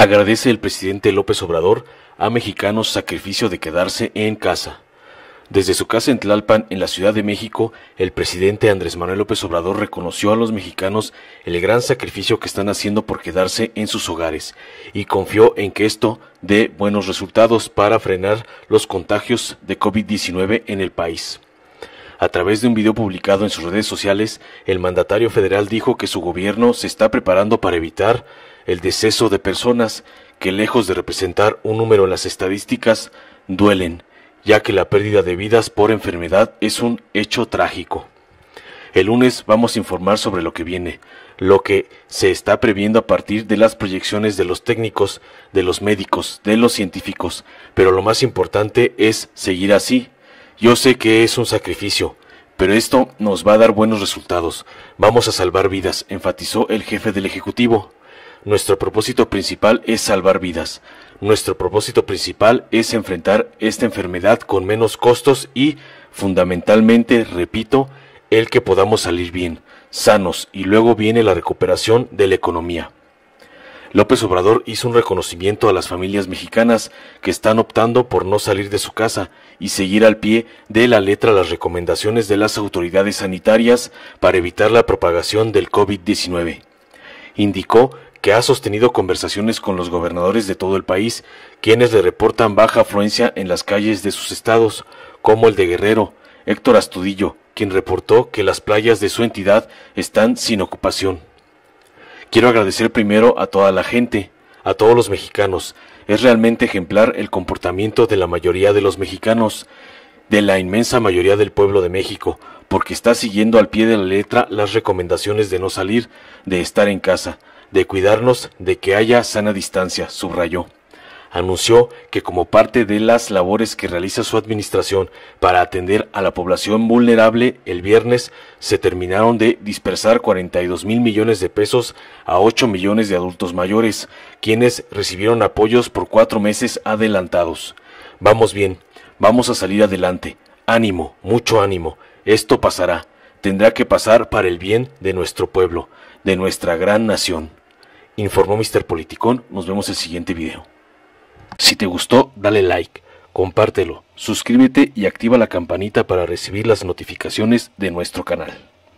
Agradece el presidente López Obrador a mexicanos sacrificio de quedarse en casa. Desde su casa en Tlalpan, en la Ciudad de México, el presidente Andrés Manuel López Obrador reconoció a los mexicanos el gran sacrificio que están haciendo por quedarse en sus hogares y confió en que esto dé buenos resultados para frenar los contagios de COVID-19 en el país. A través de un video publicado en sus redes sociales, el mandatario federal dijo que su gobierno se está preparando para evitar el deceso de personas que lejos de representar un número en las estadísticas, duelen, ya que la pérdida de vidas por enfermedad es un hecho trágico. El lunes vamos a informar sobre lo que viene, lo que se está previendo a partir de las proyecciones de los técnicos, de los médicos, de los científicos, pero lo más importante es seguir así. Yo sé que es un sacrificio, pero esto nos va a dar buenos resultados. Vamos a salvar vidas, enfatizó el jefe del Ejecutivo. Nuestro propósito principal es salvar vidas. Nuestro propósito principal es enfrentar esta enfermedad con menos costos y, fundamentalmente, repito, el que podamos salir bien, sanos, y luego viene la recuperación de la economía. López Obrador hizo un reconocimiento a las familias mexicanas que están optando por no salir de su casa y seguir al pie de la letra las recomendaciones de las autoridades sanitarias para evitar la propagación del COVID-19. Indicó ha sostenido conversaciones con los gobernadores de todo el país, quienes le reportan baja afluencia en las calles de sus estados, como el de Guerrero, Héctor Astudillo, quien reportó que las playas de su entidad están sin ocupación. Quiero agradecer primero a toda la gente, a todos los mexicanos. Es realmente ejemplar el comportamiento de la mayoría de los mexicanos, de la inmensa mayoría del pueblo de México, porque está siguiendo al pie de la letra las recomendaciones de no salir, de estar en casa, de cuidarnos de que haya sana distancia, subrayó. Anunció que como parte de las labores que realiza su administración para atender a la población vulnerable, el viernes se terminaron de dispersar 42 mil millones de pesos a 8 millones de adultos mayores, quienes recibieron apoyos por cuatro meses adelantados. Vamos bien, vamos a salir adelante. Ánimo, mucho ánimo. Esto pasará. Tendrá que pasar para el bien de nuestro pueblo, de nuestra gran nación informó Mr. Politicón. Nos vemos el siguiente video. Si te gustó, dale like, compártelo, suscríbete y activa la campanita para recibir las notificaciones de nuestro canal.